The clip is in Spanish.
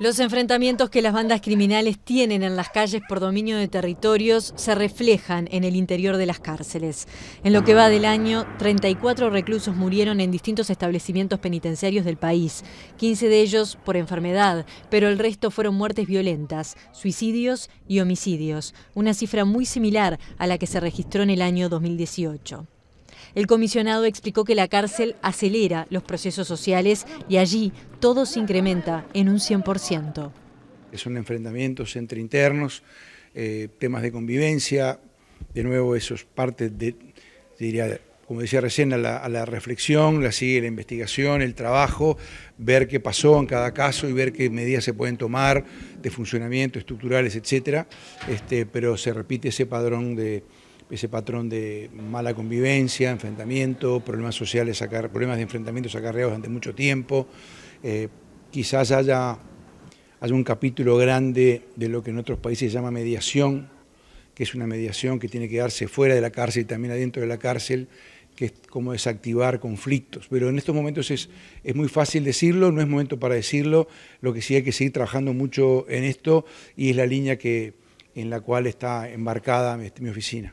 Los enfrentamientos que las bandas criminales tienen en las calles por dominio de territorios se reflejan en el interior de las cárceles. En lo que va del año, 34 reclusos murieron en distintos establecimientos penitenciarios del país, 15 de ellos por enfermedad, pero el resto fueron muertes violentas, suicidios y homicidios, una cifra muy similar a la que se registró en el año 2018. El comisionado explicó que la cárcel acelera los procesos sociales y allí todo se incrementa en un 100%. Son enfrentamientos entre internos, eh, temas de convivencia, de nuevo eso es parte de, diría, como decía recién, a la, reflexión, la sigue la investigación, el trabajo, ver qué pasó en cada caso y ver qué medidas se pueden tomar de funcionamiento, estructurales, etc. Este, pero se repite ese padrón de, ese patrón de mala convivencia, enfrentamiento, problemas sociales, problemas de enfrentamientos acarreados durante mucho tiempo. Eh, quizás haya, un capítulo grande de lo que en otros países se llama mediación, que es una mediación que tiene que darse fuera de la cárcel y también adentro de la cárcel, que es como desactivar conflictos. Pero en estos momentos es, es muy fácil decirlo, no es momento para decirlo, lo que sí hay que seguir trabajando mucho en esto y es la línea que, en la cual está embarcada este, mi oficina.